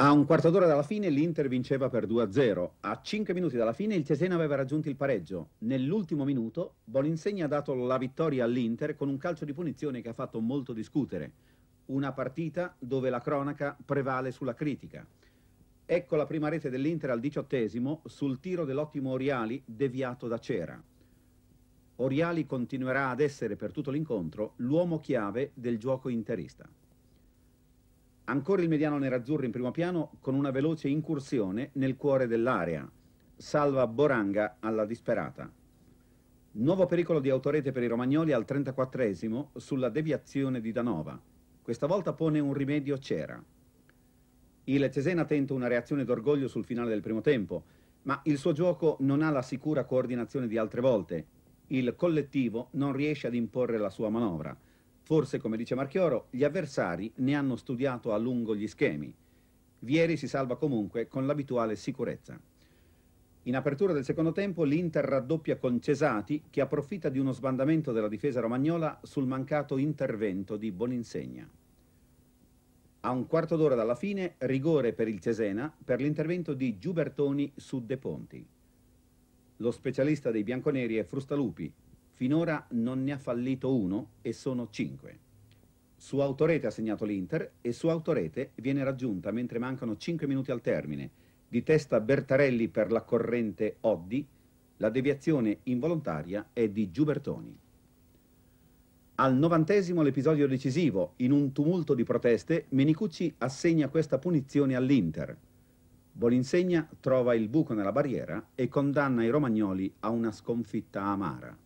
A un quarto d'ora dalla fine l'Inter vinceva per 2-0. A 5 minuti dalla fine il Cesena aveva raggiunto il pareggio. Nell'ultimo minuto Boninsegna ha dato la vittoria all'Inter con un calcio di punizione che ha fatto molto discutere. Una partita dove la cronaca prevale sulla critica. Ecco la prima rete dell'Inter al diciottesimo sul tiro dell'ottimo Oriali deviato da Cera. Oriali continuerà ad essere per tutto l'incontro l'uomo chiave del gioco interista. Ancora il mediano nerazzurro in primo piano con una veloce incursione nel cuore dell'area. Salva Boranga alla disperata. Nuovo pericolo di autorete per i romagnoli al 34esimo sulla deviazione di Danova. Questa volta pone un rimedio c'era. Il Cesena tenta una reazione d'orgoglio sul finale del primo tempo, ma il suo gioco non ha la sicura coordinazione di altre volte. Il collettivo non riesce ad imporre la sua manovra. Forse, come dice Marchioro, gli avversari ne hanno studiato a lungo gli schemi. Vieri si salva comunque con l'abituale sicurezza. In apertura del secondo tempo l'Inter raddoppia con Cesati che approfitta di uno sbandamento della difesa romagnola sul mancato intervento di Boninsegna. A un quarto d'ora dalla fine rigore per il Cesena per l'intervento di Giubertoni su De Ponti. Lo specialista dei bianconeri è Frustalupi, Finora non ne ha fallito uno e sono cinque. Su autorete ha segnato l'Inter e su autorete viene raggiunta mentre mancano 5 minuti al termine. Di testa Bertarelli per la corrente Oddi, la deviazione involontaria è di Giubertoni. Al novantesimo l'episodio decisivo, in un tumulto di proteste, Menicucci assegna questa punizione all'Inter. Boninsegna trova il buco nella barriera e condanna i romagnoli a una sconfitta amara.